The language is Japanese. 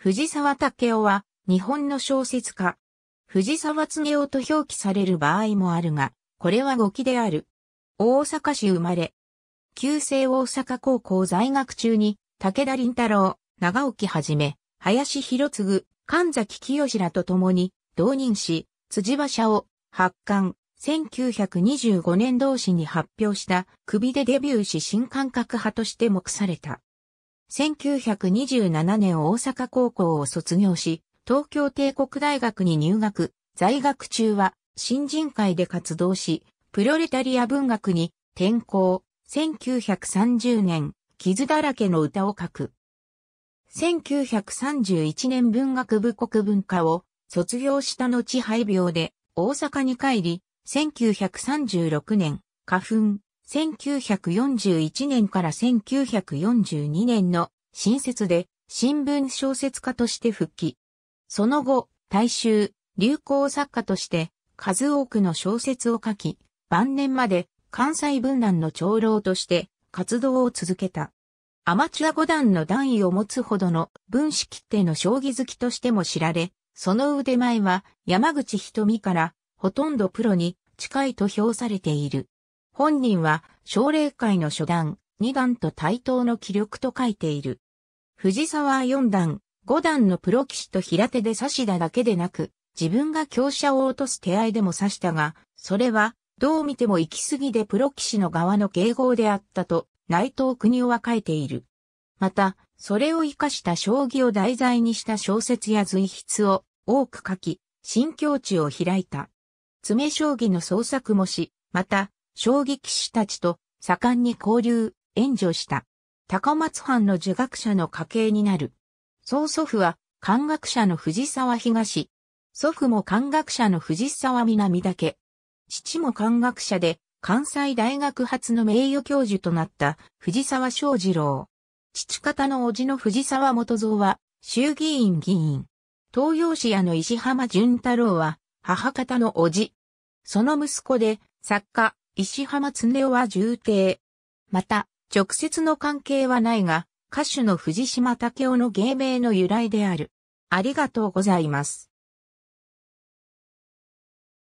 藤沢武雄は、日本の小説家。藤沢恒夫と表記される場合もあるが、これは語気である。大阪市生まれ。旧制大阪高校在学中に、武田林太郎、長沖はじめ、林博次、神崎清らと共に、同人誌、辻馬車を、発刊、1925年同誌に発表した、首でデビューし新感覚派として目された。1927年大阪高校を卒業し、東京帝国大学に入学、在学中は新人会で活動し、プロレタリア文学に転校、1930年、傷だらけの歌を書く。1931年文学部国文化を卒業した後廃病で大阪に帰り、1936年、花粉、1941年から1942年の新設で新聞小説家として復帰。その後、大衆、流行作家として数多くの小説を書き、晩年まで関西文壇の長老として活動を続けた。アマチュア五段の段位を持つほどの分子切手の将棋好きとしても知られ、その腕前は山口瞳からほとんどプロに近いと評されている。本人は、奨励会の初段、二段と対等の気力と書いている。藤沢四段、五段のプロ棋士と平手で刺しただけでなく、自分が強者を落とす手合いでも刺したが、それは、どう見ても行き過ぎでプロ棋士の側の迎合であったと、内藤国夫は書いている。また、それを活かした将棋を題材にした小説や随筆を多く書き、新境地を開いた。詰将棋の創作もし、また、将棋棋士たちと盛んに交流、援助した。高松藩の儒学者の家系になる。曽祖父は漢学者の藤沢東。祖父も漢学者の藤沢南だけ。父も漢学者で関西大学発の名誉教授となった藤沢昌二郎。父方の叔父の藤沢元蔵は衆議院議員。東洋市屋の石浜淳太郎は母方の叔父。その息子で作家、石浜恒夫は重低。また、直接の関係はないが、歌手の藤島武雄の芸名の由来である。ありがとうございます。